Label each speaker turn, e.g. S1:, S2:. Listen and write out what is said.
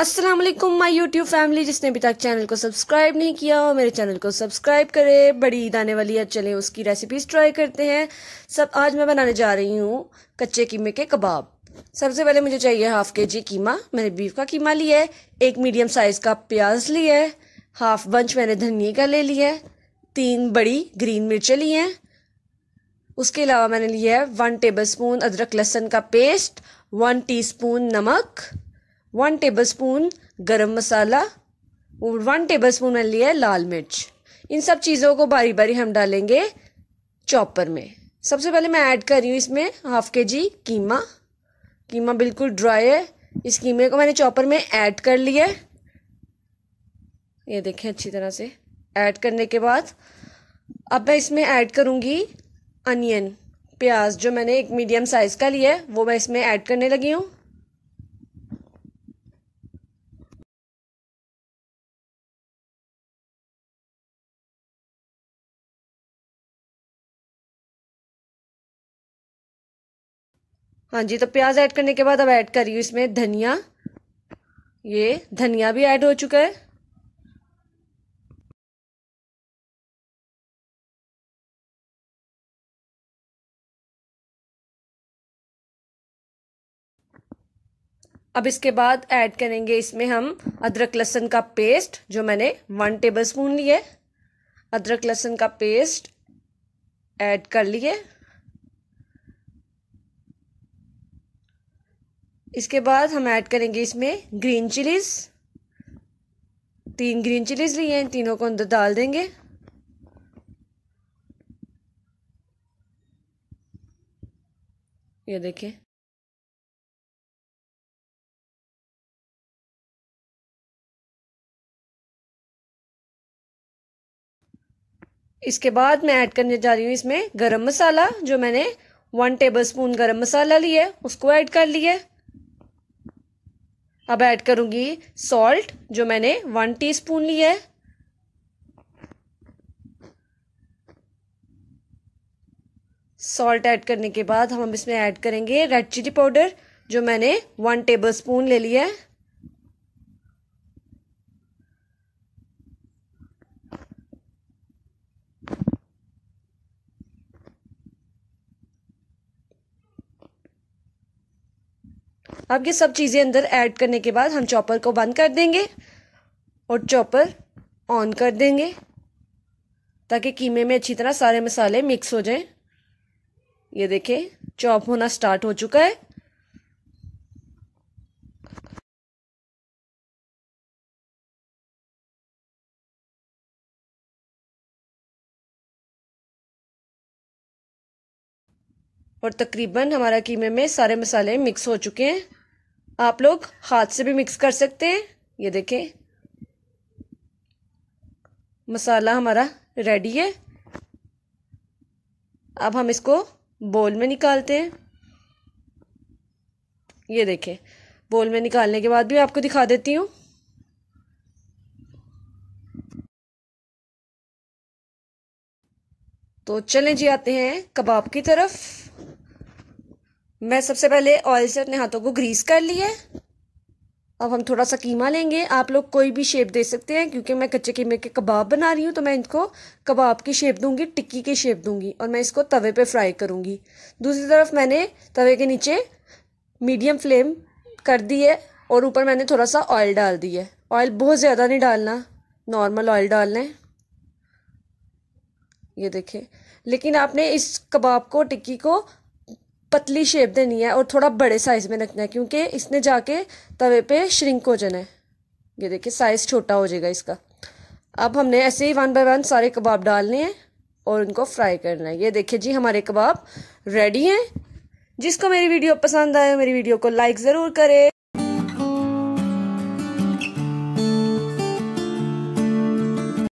S1: Aslam my YouTube family जिसने अभी तक चैनल को सब्सक्राइब नहीं किया और मेरे चैनल को सब्सक्राइब करे बड़ी ईद आने वाली है चलें उसकी रेसिपीज ट्राई करते हैं सब आज मैं बनाने जा रही हूँ कच्चे कीमे के कबाब सबसे पहले मुझे चाहिए हाफ के जी कीमा मैंने बीफ का कीमा लिया है एक मीडियम साइज़ का प्याज लिया है हाफ बंच मैंने धनिए का ले लिया है तीन बड़ी ग्रीन मिर्चें ली हैं उसके अलावा मैंने लिया है वन टेबल स्पून अदरक लहसुन का पेस्ट वन टी नमक वन टेबल स्पून गर्म मसाला और वन टेबल स्पून लिया है लाल मिर्च इन सब चीज़ों को बारी बारी हम डालेंगे चॉपर में सबसे पहले मैं ऐड कर रही हूँ इसमें हाफ के जी कीमा कीमा बिल्कुल ड्राई है इस कीमे को मैंने चॉपर में ऐड कर लिया है ये देखें अच्छी तरह से ऐड करने के बाद अब मैं इसमें ऐड करूँगी अनियन प्याज जो मैंने एक मीडियम साइज़ का लिया है वो मैं इसमें ऐड करने लगी हूँ हाँ जी तो प्याज ऐड करने के बाद अब ऐड करी हूँ इसमें धनिया ये धनिया भी ऐड हो चुका है अब इसके बाद ऐड करेंगे इसमें हम अदरक लहसुन का पेस्ट जो मैंने वन टेबल स्पून लिया अदरक लहसुन का पेस्ट ऐड कर लिए इसके बाद हम ऐड करेंगे इसमें ग्रीन चिलीज़ तीन ग्रीन चिलीज़ लिए हैं तीनों को अंदर डाल देंगे ये देखिए इसके बाद मैं ऐड करने जा रही हूँ इसमें गरम मसाला जो मैंने वन टेबलस्पून गरम मसाला लिया है उसको ऐड कर लिया अब ऐड करूँगी सॉल्ट जो मैंने वन टीस्पून लिया है सॉल्ट ऐड करने के बाद हम इसमें ऐड करेंगे रेड चिली पाउडर जो मैंने वन टेबल स्पून ले लिया है अब ये सब चीज़ें अंदर ऐड करने के बाद हम चॉपर को बंद कर देंगे और चॉपर ऑन कर देंगे ताकि कीमे में अच्छी तरह सारे मसाले मिक्स हो जाएं ये देखें चॉप होना स्टार्ट हो चुका है और तकरीबन हमारा कीमे में सारे मसाले मिक्स हो चुके हैं आप लोग हाथ से भी मिक्स कर सकते हैं ये देखें मसाला हमारा रेडी है अब हम इसको बोल में निकालते हैं ये देखें बोल में निकालने के बाद भी आपको दिखा देती हूँ तो चलें जी आते हैं कबाब की तरफ मैं सबसे पहले ऑयल से अपने हाथों को ग्रीस कर लिए अब हम थोड़ा सा कीमा लेंगे आप लोग कोई भी शेप दे सकते हैं क्योंकि मैं कच्चे कीमे के कबाब बना रही हूँ तो मैं इनको कबाब की शेप दूंगी टिक्की की शेप दूंगी और मैं इसको तवे पे फ्राई करूँगी दूसरी तरफ मैंने तवे के नीचे मीडियम फ्लेम कर दी है और ऊपर मैंने थोड़ा सा ऑयल डाल दिया है ऑयल बहुत ज़्यादा नहीं डालना नॉर्मल ऑयल डालना है ये देखें लेकिन आपने इस कबाब को टिक्की को पतली शेप देनी है और थोड़ा बड़े साइज़ में रखना है क्योंकि इसने जाके तवे पे श्रिंक हो जाना है ये देखिए साइज़ छोटा हो जाएगा इसका अब हमने ऐसे ही वन बाय वन सारे कबाब डालने हैं और उनको फ्राई करना है ये देखिए जी हमारे कबाब रेडी हैं जिसको मेरी वीडियो पसंद आए मेरी वीडियो को लाइक ज़रूर करें